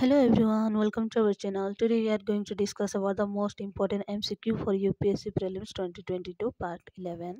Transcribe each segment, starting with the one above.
hello everyone welcome to our channel today we are going to discuss about the most important mcq for upsc prelims 2022 part 11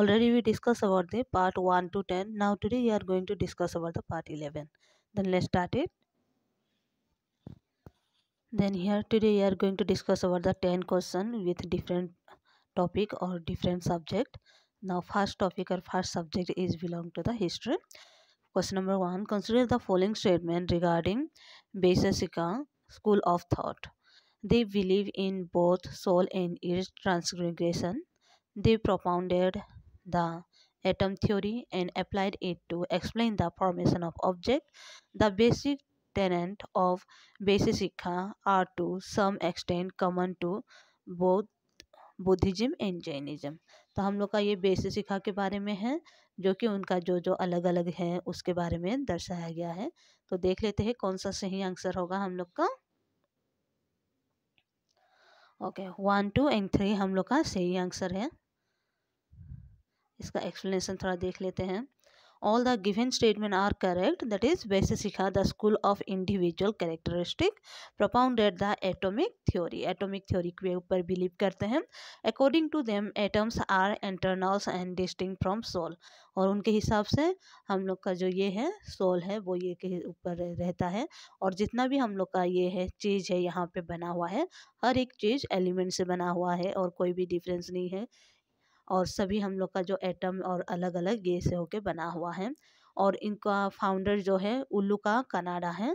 already we discussed about the part 1 to 10 now today we are going to discuss about the part 11 then let's start it then here today we are going to discuss about the 10 question with different topic or different subject now first topic or first subject is belong to the history Question number one Consider the following statement regarding Besasika school of thought. They believe in both soul and its transgression. They propounded the atom theory and applied it to explain the formation of object. The basic tenets of Basic Sikha are to some extent common to both Buddhism and Jainism तो हम लोग का ये basic शिक्षा के बारे में है जो कि उनका जो जो अलग अलग है उसके बारे में दर्शाया गया है तो देख लेते हैं कौन सा सही आंसर होगा हम लोग का okay one two and three हम लोग का सही आंसर है इसका एक्सप्लेनेशन थोड़ा देख लेते हैं all the given statement are correct that is Vaisesikha the school of individual characteristic propounded the atomic theory atomic theory ke upar believe karte hain according to them atoms are internals and distinct from soul और उनके हिसाब से हम लोग का जो ये है सोल है वो ये के ऊपर रहता है और जितना भी हम लोग का ये है चीज़ है यहाँ पे बना हुआ है हर एक चीज़ एलिमेंट से बना हुआ है और कोई भी डिफरेंस नहीं है और सभी हम लोग का जो एटम और अलग अलग गैस से होके बना हुआ है और इनका फाउंडर जो है उल्लू का कनाडा है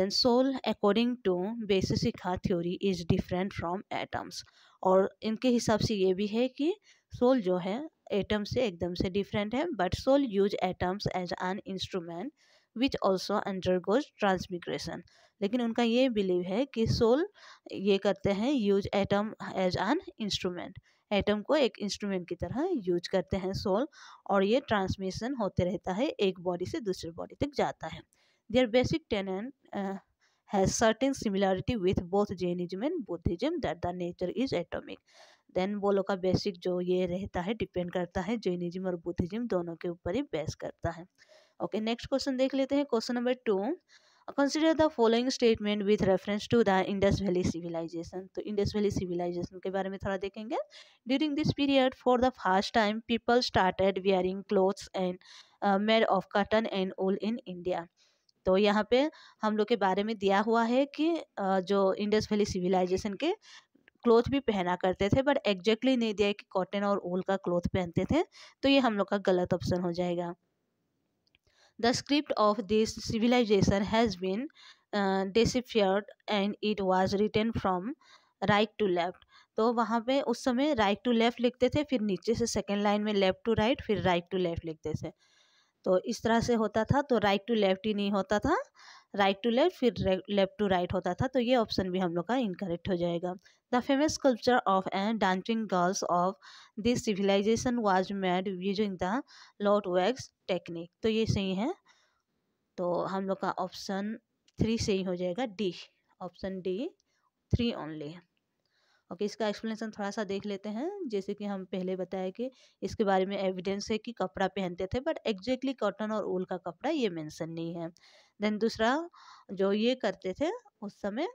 then soul according to Vaisheshika theory is different from atoms और इनके हिसाब से ये भी है कि सोल जो है एटम से एकदम से डिफरेंट है but soul use atoms as an instrument which also undergoes transmigration लेकिन उनका ये बिलीव है कि सोल ये करते हैं use atom as an instrument atom को एक इंस्ट्रूमेंट की तरह यूज करते हैं सोल और ये ट्रांसमिशन होते रहता है एक बॉडी से दूसरे बॉडी तक जाता है their basic tenet has certain similarity with both Jainism and Buddhism that the nature is atomic then बोलो का बेसिक जो ये रहता है डिपेंड करता है जेनिज्म और बुद्धिज्म दोनों के ऊपर ही बेस करता है ओके नेक्स्ट क्वेश्चन देख लेते हैं question number two consider the following statement with reference to the Indus valley civilisation तो इंडस वैली सिविलाइजेशन के बारे में थोड़ा देखेंगे during this period for the first time people started wearing clothes and made of cotton and wool in India तो यहाँ पे हम लोग के बारे में दिया हुआ है कि uh, जो इंडस वैली सिविलाइजेशन के क्लोथ भी पहना करते थे बट एग्जैक्टली नहीं दिया कि कॉटन और ओल का क्लोथ पहनते थे तो ये हम लोग का गलत ऑप्शन हो जाएगा the script of this civilisation has been deciphered and it was written from right to left तो वहाँ पे उस समय राइट टू लेफ़्ट लिखते थे फिर नीचे से सेकेंड लाइन में लेफ़्ट टू राइट फिर राइट टू लेफ़्ट लिखते थे तो इस तरह से होता था तो राइट टू लेफ़्ट ही नहीं होता था राइट टू लेफ़्ट फिर लेफ़्ट टू राइट होता था तो ये ऑप्शन भी हम लोग का इनकरेक्ट हो जाएगा The famous sculpture of a dancing girls of this civilization was made using the lot wax technique. तो ये सही है तो हम लोग का ऑप्शन थ्री सही हो जाएगा D option D three only okay इसका एक्सप्लेनेशन थोड़ा सा देख लेते हैं जैसे कि हम पहले बताया कि इसके बारे में एविडेंस है कि कपड़ा पहनते थे बट एग्जैक्टली कॉटन और ऊल का कपड़ा ये मेंशन नहीं है देन दूसरा जो ये करते थे उस समय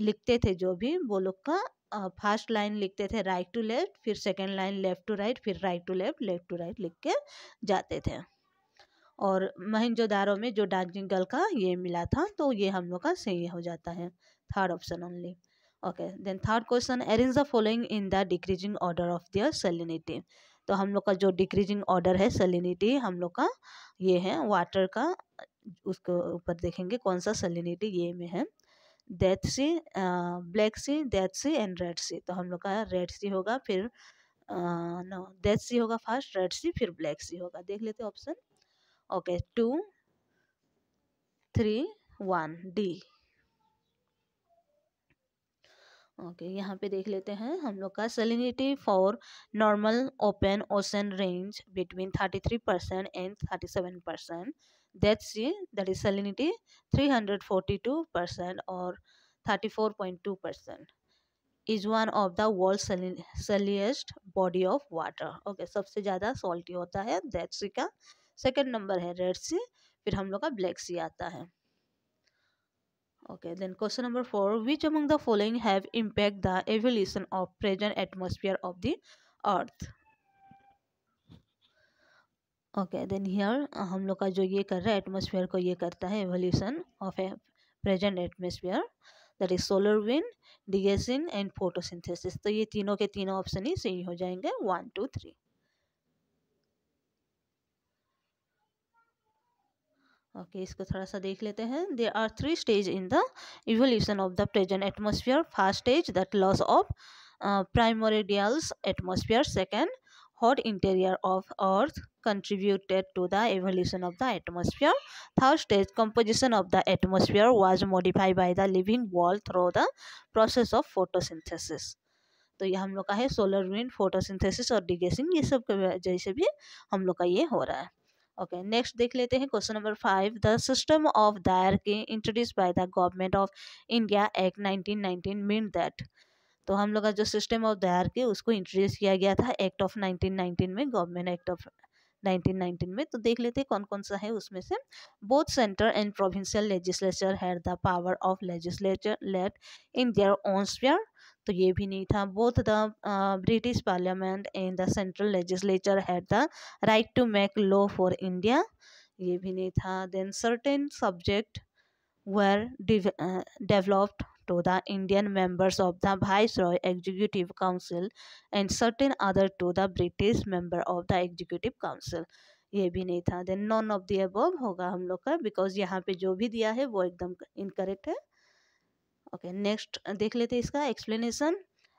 लिखते थे जो भी वो लोग का फर्स्ट लाइन लिखते थे राइट टू लेफ्ट फिर second line left to right फिर right to left left to right लिख के जाते थे और महेंजोदारो में जो डांसिंग गर्ल का ये मिला था तो ये हम लोग का सही हो जाता है third option only okay then third question arrange the following in the decreasing order of their salinity तो हम लोग का जो डिक्रीजिंग ऑर्डर है सेलिनिटी हम लोग का ये है वाटर का उसके ऊपर देखेंगे कौन सा सेलिनिटी ये में है Dead Sea Black Sea Dead Sea and Red Sea तो हम लोग का रेड सी होगा फिर नो डेथ सी होगा फर्स्ट रेड सी फिर ब्लैक सी होगा देख लेते option okay two three one D okay okay, यहाँ पे देख लेते हैं हम लोग का salinity for normal open ocean range between thirty three percent and thirty seven percent That's C, that is salinity 342% percent or 34.2% percent is one of the world's saliest body of water. okay, सबसे ज़्यादा salty होता है Dead Sea का second number है Red Sea फिर हम लोग का Black Sea आता है okay then question number 4 which among the following have impact the evolution of present atmosphere of the earth okay then here हम लोग का जो ये कर रहा है एटमोसफियर को ये करता है evolution of a present atmosphere that is solar wind degassing and photosynthesis तो ये तीनों के तीनों ऑप्शन ही सही हो जाएंगे one two three okay okay, इसको थोड़ा सा देख लेते हैं there are three stage in the evolution of the present atmosphere first stage that loss of primordial atmosphere second hot interior of earth contributed to the evolution of the atmosphere. Third stage, composition of the atmosphere was modified by the living world through the process of photosynthesis. तो ये हम लोग का है solar wind photosynthesis और degassing ये सब जैसे भी हम लोग का ये हो रहा है ओके okay, नेक्स्ट देख लेते हैं question number five the system of diarchy introduced by the government of India act 1919 mean that तो हम लोग का जो सिस्टम ऑफ दायर के उसको इंट्रोड्यूस किया गया था एक्ट ऑफ 1919 में गवर्नमेंट एक्ट ऑफ 1919 में तो देख लेते हैं कौन कौन सा है उसमें से both centre and provincial legislature had the power of legislature let in their own sphere तो ये भी नहीं था both the British parliament and the central legislature had the right to make law for India ये भी नहीं था then certain subject were developed to the Indian members of the Viceroy Executive Council and certain other to the British member of the Executive Council. ये भी नहीं था then none of the above होगा हम लोग का बिकॉज यहाँ पे जो भी दिया है वो एकदम इनकरेक्ट है ओके okay, नेक्स्ट देख लेते हैं इसका explanation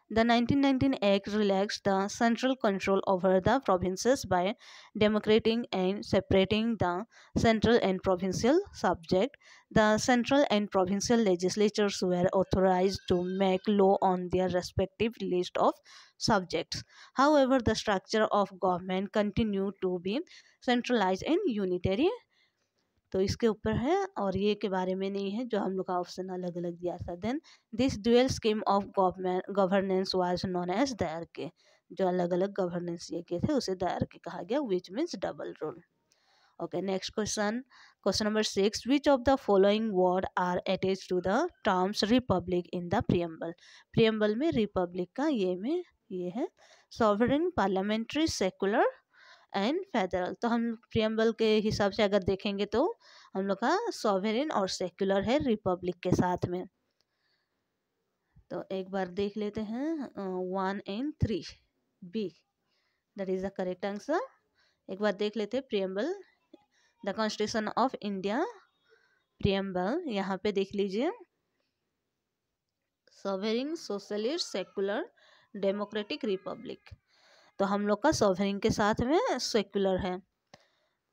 The 1919 Act relaxed the central control over the provinces by demarcating and separating the central and provincial subject. The central and provincial legislatures were authorized to make law on their respective list of subjects. However, the structure of government continued to be centralized and unitary तो इसके ऊपर है और ये के बारे में नहीं है जो हम लोग का ऑप्शन अलग अलग दिया था then this dual scheme of governance was known as dyarchy जो अलग अलग गवर्नेंस ये के थे उसे दर के कहा गया which means double role okay next question question number six which of the following word are attach to the terms republic in the preamble preamble में रिपब्लिक का ये में ये है sovereign parliamentary secular and federal तो हम preamble के हिसाब से अगर देखेंगे तो हम लोग का सॉवेरिन और सेक्युलर है रिपब्लिक के साथ में तो एक बार देख लेते हैं one and three B that is the correct answer एक बार देख लेते हैं preamble the constitution of India preamble यहाँ पे देख लीजिए sovereign socialist secular democratic republic तो हम लोग का सोवरिन के साथ में सेकुलर है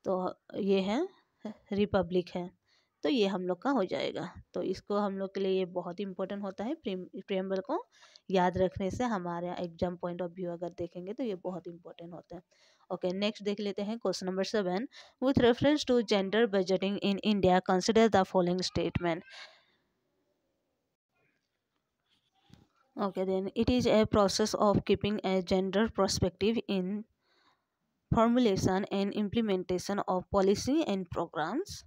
तो ये है रिपब्लिक है तो ये हम लोग का हो जाएगा तो इसको हम लोग के लिए ये बहुत इंपॉर्टेंट होता है प्रेम्बल को याद रखने से हमारे एग्जाम पॉइंट ऑफ व्यू अगर देखेंगे तो ये बहुत इंपॉर्टेंट होता है ओके नेक्स्ट देख लेते हैं question number seven with reference to gender budgeting in India consider the following statement okay then it is a process of keeping a gender perspective in formulation and implementation of policy and programs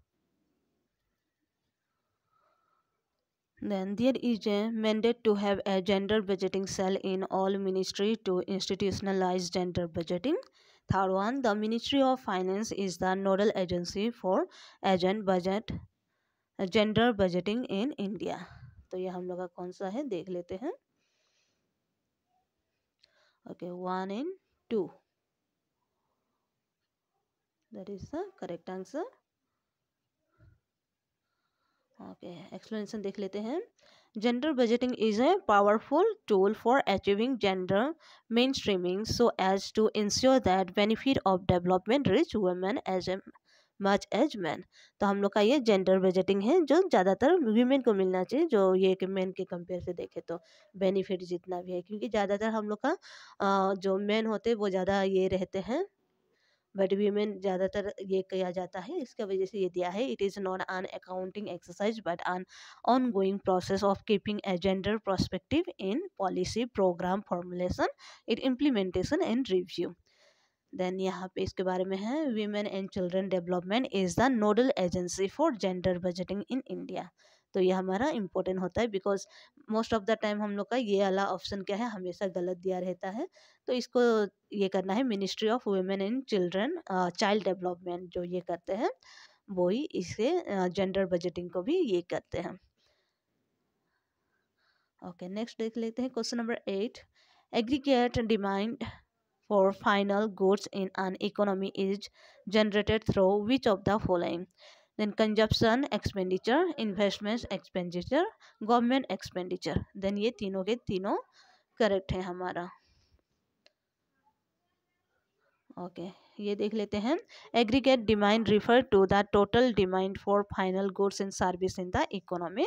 then there is a mandate to have a gender budgeting cell in all ministry to institutionalize gender budgeting third one the ministry of finance is the nodal agency for agent budget gender budgeting in india तो ये हम लोग का कौन सा है देख लेते हैं okay one in two that is the correct answer okay explanation dekh lete hain gender budgeting is a powerful tool for achieving gender mainstreaming so as to ensure that benefit of development reach women as a much as man तो हम लोग का ये gender budgeting है जो ज़्यादातर women को मिलना चाहिए जो ये कि मैन के कंपेयर से देखें तो बेनिफिट जितना भी है क्योंकि ज़्यादातर हम लोग का जो मैन होते वो ज़्यादा ये रहते हैं बट वीमेन ज़्यादातर ये किया जाता है इसके वजह से ये दिया है it is not an accounting exercise but an ongoing process of keeping a gender prospective in policy programme formulation it implementation and review then यहाँ पे इसके बारे में है women and children development is the nodal agency for gender budgeting in India तो ये हमारा important होता है because most of the time हम लोग का ये वाला ऑप्शन क्या है हमेशा गलत दिया रहता है तो इसको ये करना है ministry of women and children child development जो ये करते हैं वो ही इसे जेंडर बजटिंग को भी ये करते हैं ओके नेक्स्ट देख लेते हैं question number eight aggregate demand for final goods in an economy is generated through which of the following then consumption expenditure investments expenditure government expenditure then ye tino ke tino correct hai hamara okay. ये देख लेते हैं aggregate demand refer to the total demand for final goods and service in the economy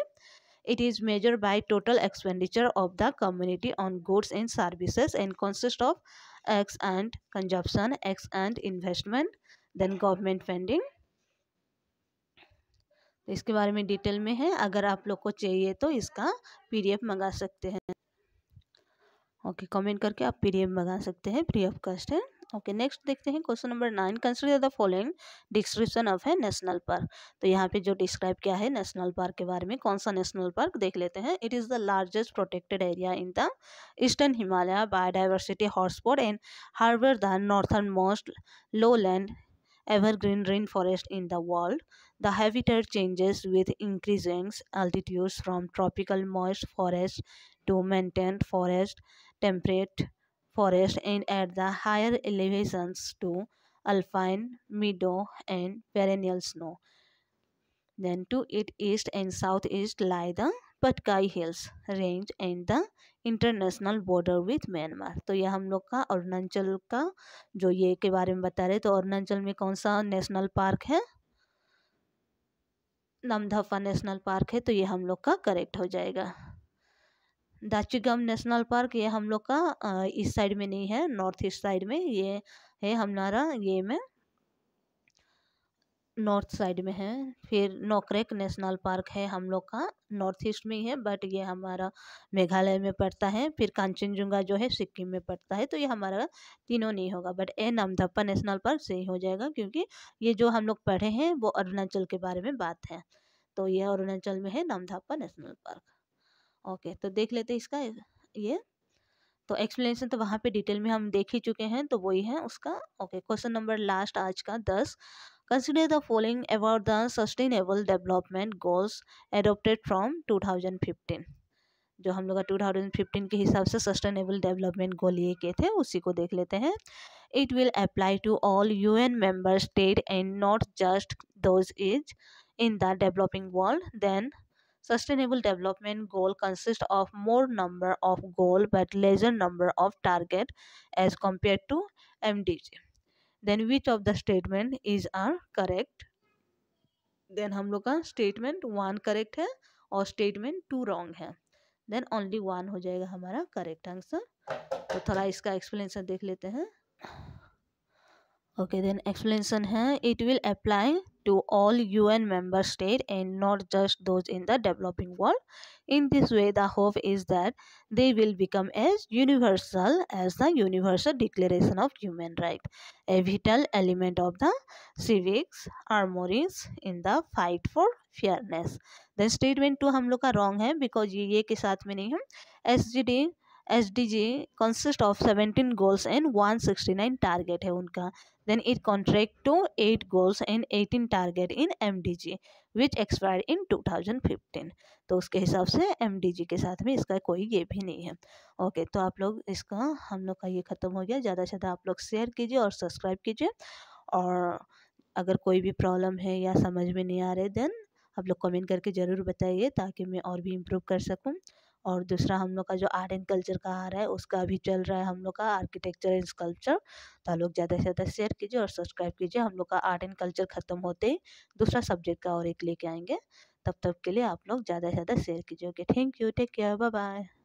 it is measure by total expenditure of the community on goods and services and consist of ex ante consumption ex ante investment then government funding इसके बारे में detail में है अगर आप लोग को चाहिए तो इसका पीडीएफ मंगा सकते हैं ओके कमेंट करके आप पीडीएफ मंगा सकते हैं फ्री ऑफ कॉस्ट है ओके नेक्स्ट देखते हैं question number nine consider the following description of है नेशनल पार्क तो यहाँ पे जो डिस्क्राइब किया है नेशनल पार्क के बारे में कौन सा नेशनल पार्क देख लेते हैं it is the largest protected area in the eastern Himalaya biodiversity hotspot and harbour the northern most lowland rain forest in the world the habitat changes with increasing altitude from tropical moist forest to montane forest temperate forest and at the higher elevations to alpine, meadow and perennial snow. Then to its east and southeast lie the Patkai hills range and the international border with Myanmar तो यह हम लोग का अरुणाचल का जो ये के बारे में बता रहे तो अरुणाचल में कौन सा नेशनल पार्क है नमधफा नेशनल पार्क है तो ये हम लोग का करेक्ट हो जाएगा दाचीगम नेशनल पार्क ये हम लोग का इस साइड में नहीं है नॉर्थ ईस्ट साइड में ये है हमारा ये में नॉर्थ साइड में है फिर नोकरेक नेशनल पार्क है हम लोग का नॉर्थ ईस्ट में ही है बट ये हमारा मेघालय में पड़ता है फिर कांचनजुंगा जो है सिक्किम में पड़ता है तो ये हमारा तीनों नहीं होगा but a Namdapha national park सही हो जाएगा क्योंकि ये जो हम लोग पढ़े हैं वो अरुणाचल के बारे में बात है तो यह अरुणाचल में है नामधापा नेशनल पार्क ओके तो देख लेते हैं इसका ये तो एक्सप्लेनेशन तो वहाँ पे डिटेल में हम देख ही चुके हैं तो वही है उसका ओके क्वेश्चन नंबर लास्ट आज का दस following about the sustainable development goals adopted goals two thousand 2015 जो हम लोग थाउजेंड 2015 के हिसाब से सस्टेनेबल डेवलपमेंट गोल लिए गए थे उसी को देख लेते हैं it will apply to all UN member state and not just those is in the developing world then Sustainable development goal consists of more number of goal but lesser number of target as compared to MDG. Then which of the statement is are correct? Then हम लोग का statement one correct है और statement two wrong है then only one हो जाएगा हमारा correct answer तो थोड़ा इसका एक्सप्लेनेशन देख लेते हैं ओके देन एक्सप्लेनेशन है it will apply to all UN member states and not just those in the developing world. In this way, the hope is that they will become as universal as the Universal Declaration of Human Rights, a vital element of the civics armories in the fight for fairness. The statement to हम लोग का wrong है because ये ये के साथ में नहीं है SGD D G consist of seventeen goals and one sixty nine target है उनका then it contract to eight goals and eighteen target in M D G which expire in two thousand fifteen तो उसके हिसाब से M D जी के साथ में इसका कोई ये भी नहीं है ओके तो आप लोग इसका हम लोग का ये ख़त्म हो गया ज़्यादा से ज़्यादा आप लोग शेयर कीजिए और सब्सक्राइब कीजिए और अगर कोई भी प्रॉब्लम है या समझ में नहीं आ रहे देन आप लोग कमेंट करके ज़रूर बताइए ताकि मैं और भी इम्प्रूव कर सकूँ और दूसरा हम लोग का जो आर्ट एंड कल्चर का आ रहा है उसका भी चल रहा है हम लोग का आर्किटेक्चर एंड स्कल्पचर तो आप लोग ज़्यादा से ज़्यादा शेयर कीजिए और सब्सक्राइब कीजिए हम लोग का आर्ट एंड कल्चर खत्म होते ही दूसरा सब्जेक्ट का और एक लेके आएंगे तब तक के लिए आप लोग ज़्यादा से ज़्यादा शेयर कीजिए okay thank you take care bye bye